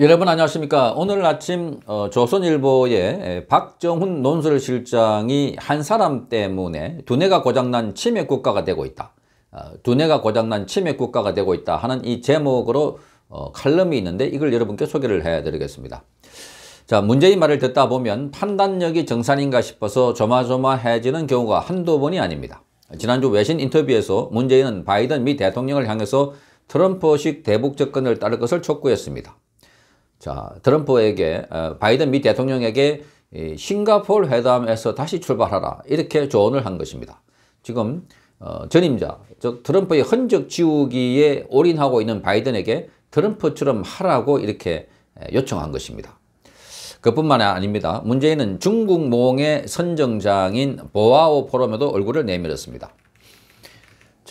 여러분 안녕하십니까 오늘 아침 어, 조선일보에 박정훈 논술실장이 한 사람 때문에 두뇌가 고장난 치해 국가가 되고 있다 어, 두뇌가 고장난 치해 국가가 되고 있다 하는 이 제목으로 어, 칼럼이 있는데 이걸 여러분께 소개를 해드리겠습니다 자 문제의 말을 듣다 보면 판단력이 정산인가 싶어서 조마조마해지는 경우가 한두 번이 아닙니다 지난주 외신 인터뷰에서 문재인은 바이든 미 대통령을 향해서 트럼프식 대북 접근을 따를 것을 촉구했습니다 자, 트럼프에게, 어, 바이든 미 대통령에게 싱가폴 회담에서 다시 출발하라. 이렇게 조언을 한 것입니다. 지금 어, 전임자, 즉 트럼프의 흔적 지우기에 올인하고 있는 바이든에게 트럼프처럼 하라고 이렇게 요청한 것입니다. 그뿐만 아닙니다. 문재인은 중국 모의 선정장인 보아오 포럼에도 얼굴을 내밀었습니다.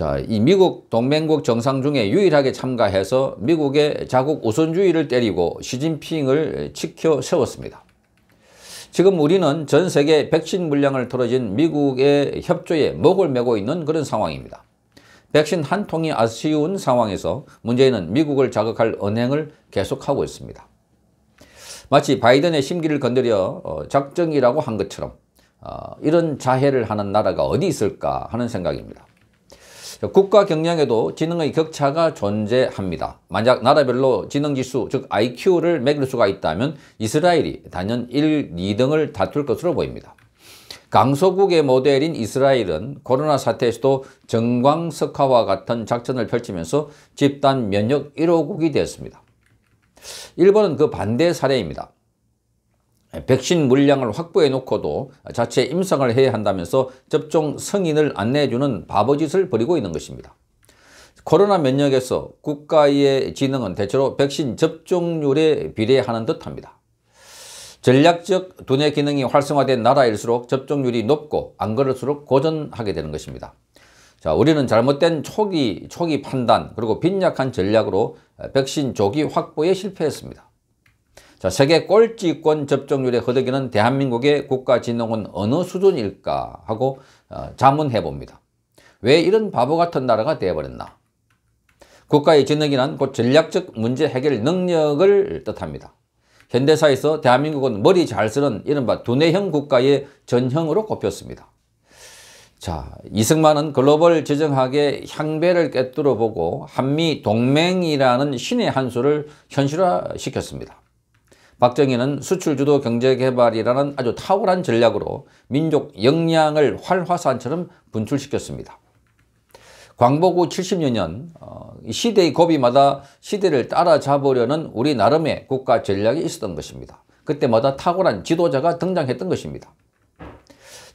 자, 이 미국 동맹국 정상 중에 유일하게 참가해서 미국의 자국 우선주의를 때리고 시진핑을 지켜 세웠습니다. 지금 우리는 전 세계 백신 물량을 털어진 미국의 협조에 목을 메고 있는 그런 상황입니다. 백신 한 통이 아쉬운 상황에서 문재인은 미국을 자극할 언행을 계속하고 있습니다. 마치 바이든의 심기를 건드려 어, 작정이라고 한 것처럼 어, 이런 자해를 하는 나라가 어디 있을까 하는 생각입니다. 국가 경량에도 지능의 격차가 존재합니다. 만약 나라별로 지능지수 즉 IQ를 매길 수가 있다면 이스라엘이 단연 1, 2등을 다툴 것으로 보입니다. 강소국의 모델인 이스라엘은 코로나 사태에서도 정광석화와 같은 작전을 펼치면서 집단 면역 1호국이 되었습니다. 일본은 그 반대 사례입니다. 백신 물량을 확보해 놓고도 자체 임상을 해야 한다면서 접종 승인을 안내해주는 바보짓을 벌이고 있는 것입니다. 코로나 면역에서 국가의 지능은 대체로 백신 접종률에 비례하는 듯합니다. 전략적 두뇌 기능이 활성화된 나라일수록 접종률이 높고 안 그럴수록 고전하게 되는 것입니다. 자, 우리는 잘못된 초기, 초기 판단 그리고 빈약한 전략으로 백신 조기 확보에 실패했습니다. 자, 세계 꼴찌권 접종률에 허덕이는 대한민국의 국가진흥은 어느 수준일까 하고 어, 자문해 봅니다. 왜 이런 바보 같은 나라가 되어버렸나? 국가의 진흥이란 곧 전략적 문제 해결 능력을 뜻합니다. 현대사에서 대한민국은 머리 잘 쓰는 이른바 두뇌형 국가의 전형으로 꼽혔습니다. 자, 이승만은 글로벌 지정학의 향배를 꿰뚫어 보고 한미 동맹이라는 신의 한 수를 현실화시켰습니다. 박정희는 수출주도 경제개발이라는 아주 탁월한 전략으로 민족 역량을 활화산처럼 분출시켰습니다. 광복 후7 0여년 어, 시대의 고비마다 시대를 따라잡으려는 우리 나름의 국가 전략이 있었던 것입니다. 그때마다 탁월한 지도자가 등장했던 것입니다.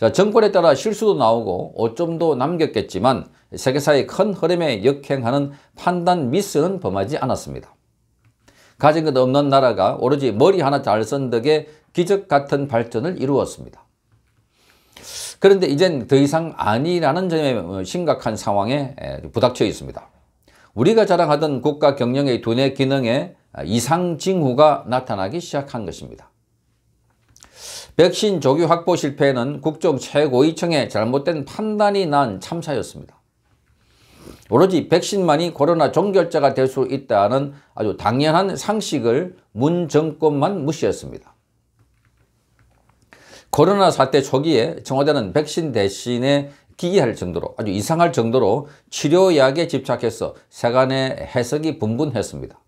자, 정권에 따라 실수도 나오고 오점도 남겼겠지만 세계사의 큰 흐름에 역행하는 판단 미스는 범하지 않았습니다. 가진 것 없는 나라가 오로지 머리 하나 잘 쓴 덕에 기적 같은 발전을 이루었습니다. 그런데 이젠 더 이상 아니라는 점에 심각한 상황에 부닥쳐 있습니다. 우리가 자랑하던 국가 경영의 두뇌 기능에 이상 징후가 나타나기 시작한 것입니다. 백신 조기 확보 실패는 국정 최고위층의 잘못된 판단이 난 참사였습니다. 오로지 백신만이 코로나 종결자가 될 수 있다는 아주 당연한 상식을 문 정권만 무시했습니다. 코로나 사태 초기에 청와대는 백신 대신에 기이할 정도로 아주 이상할 정도로 치료약에 집착해서 세간의 해석이 분분했습니다.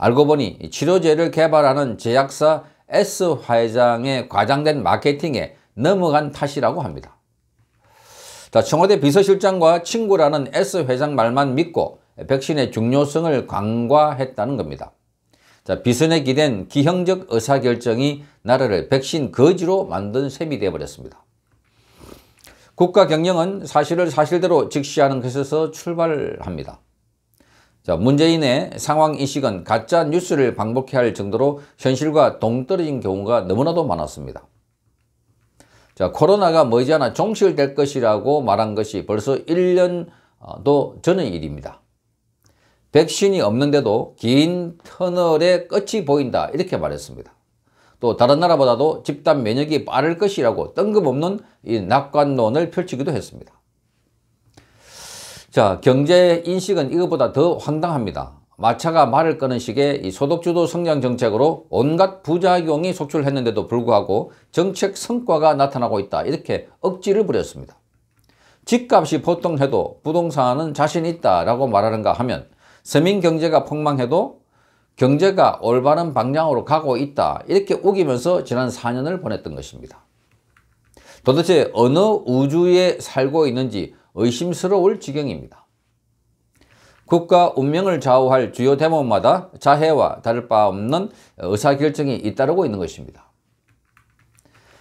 알고 보니 치료제를 개발하는 제약사 S 회장의 과장된 마케팅에 넘어간 탓이라고 합니다. 자, 청와대 비서실장과 친구라는 S 회장 말만 믿고 백신의 중요성을 간과했다는 겁니다. 자, 비선에 기댄 기형적 의사결정이 나라를 백신 거지로 만든 셈이 되어버렸습니다. 국가경영은 사실을 사실대로 직시하는 것에서 출발합니다. 자, 문재인의 상황인식은 가짜 뉴스를 반복해야 할 정도로 현실과 동떨어진 경우가 너무나도 많았습니다. 자, 코로나가 머지않아 종식될 것이라고 말한 것이 벌써 1년도 전의 일입니다. 백신이 없는데도 긴 터널의 끝이 보인다 이렇게 말했습니다. 또 다른 나라보다도 집단 면역이 빠를 것이라고 뜬금없는 이 낙관론을 펼치기도 했습니다. 자 경제 인식은 이것보다 더 황당합니다. 마차가 말을 끄는 식의 이 소득주도 성장 정책으로 온갖 부작용이 속출했는데도 불구하고 정책 성과가 나타나고 있다. 이렇게 억지를 부렸습니다. 집값이 보통 해도 부동산은 자신 있다라고 말하는가 하면 서민 경제가 폭망해도 경제가 올바른 방향으로 가고 있다. 이렇게 우기면서 지난 4년을 보냈던 것입니다. 도대체 어느 우주에 살고 있는지 의심스러울 지경입니다. 국가 운명을 좌우할 주요 대목마다 자해와 다를 바 없는 의사결정이 잇따르고 있는 것입니다.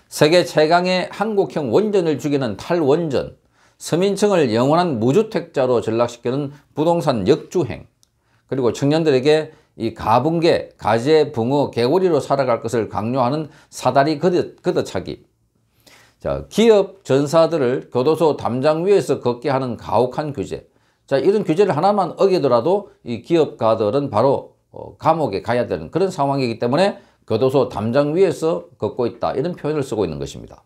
세계 최강의 한국형 원전을 죽이는 탈원전, 서민층을 영원한 무주택자로 전락시키는 부동산 역주행, 그리고 청년들에게 이 가분개, 가재, 붕어, 개구리로 살아갈 것을 강요하는 사다리 걷어차기, 기업 전사들을 교도소 담장 위에서 걷게 하는 가혹한 규제, 자, 이런 규제를 하나만 어기더라도 이 기업가들은 바로 어, 감옥에 가야 되는 그런 상황이기 때문에 교도소 담장 위에서 걷고 있다. 이런 표현을 쓰고 있는 것입니다.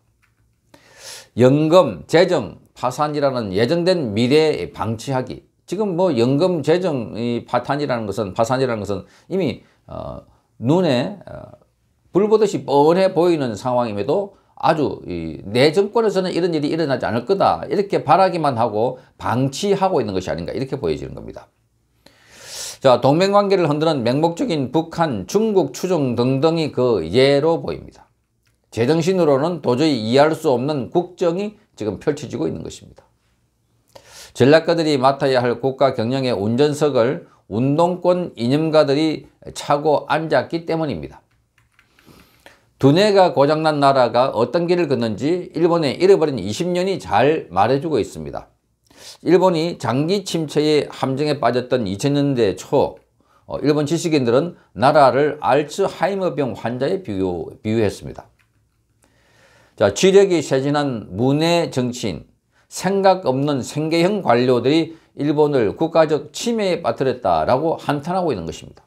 연금, 재정, 파산이라는 예정된 미래 방치하기. 지금 뭐 연금, 재정, 이 파탄이라는 것은, 파산이라는 것은 이미, 어, 눈에, 어, 불보듯이 뻔해 보이는 상황임에도 아주 내 정권에서는 이런 일이 일어나지 않을 거다 이렇게 바라기만 하고 방치하고 있는 것이 아닌가 이렇게 보여지는 겁니다. 자 동맹관계를 흔드는 맹목적인 북한, 중국 추종 등등이 그 예로 보입니다. 제정신으로는 도저히 이해할 수 없는 국정이 지금 펼쳐지고 있는 것입니다. 전략가들이 맡아야 할 국가 경영의 운전석을 운동권 이념가들이 차고 앉았기 때문입니다. 두뇌가 고장난 나라가 어떤 길을 걷는지 일본의 잃어버린 20년이 잘 말해주고 있습니다. 일본이 장기 침체의 함정에 빠졌던 2000년대 초 어, 일본 지식인들은 나라를 알츠하이머병 환자에 비유, 비유했습니다. 자, 지력이 세진한 문외 정치인, 생각 없는 생계형 관료들이 일본을 국가적 침해에 빠뜨렸다라고 한탄하고 있는 것입니다.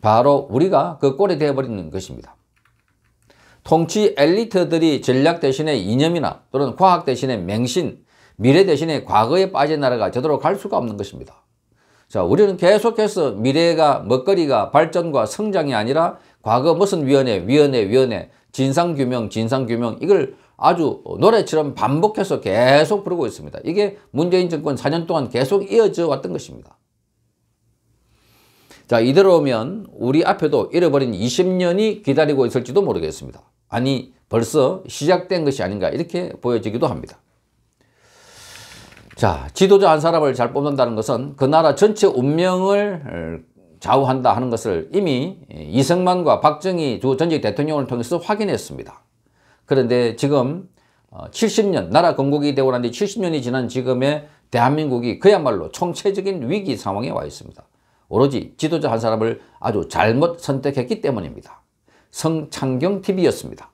바로 우리가 그 꼴이 되어버리는 것입니다. 통치 엘리트들이 전략 대신에 이념이나 또는 과학 대신에 맹신, 미래 대신에 과거에 빠진 나라가 저대로 갈 수가 없는 것입니다. 자, 우리는 계속해서 미래가 먹거리가 발전과 성장이 아니라 과거 무슨 위원회, 위원회, 위원회, 진상규명, 진상규명 이걸 아주 노래처럼 반복해서 계속 부르고 있습니다. 이게 문재인 정권 4년 동안 계속 이어져 왔던 것입니다. 자 이대로면 오 우리 앞에도 잃어버린 20년이 기다리고 있을지도 모르겠습니다. 아니 벌써 시작된 것이 아닌가 이렇게 보여지기도 합니다. 자 지도자 한 사람을 잘 뽑는다는 것은 그 나라 전체 운명을 어, 좌우한다 하는 것을 이미 이승만과 박정희 두 전직 대통령을 통해서 확인했습니다. 그런데 지금 70년 어, 나라 건국이 되고 난 뒤 70년이 지난 지금의 대한민국이 그야말로 총체적인 위기 상황에 와 있습니다. 오로지 지도자 한 사람을 아주 잘못 선택했기 때문입니다. 성창경TV였습니다.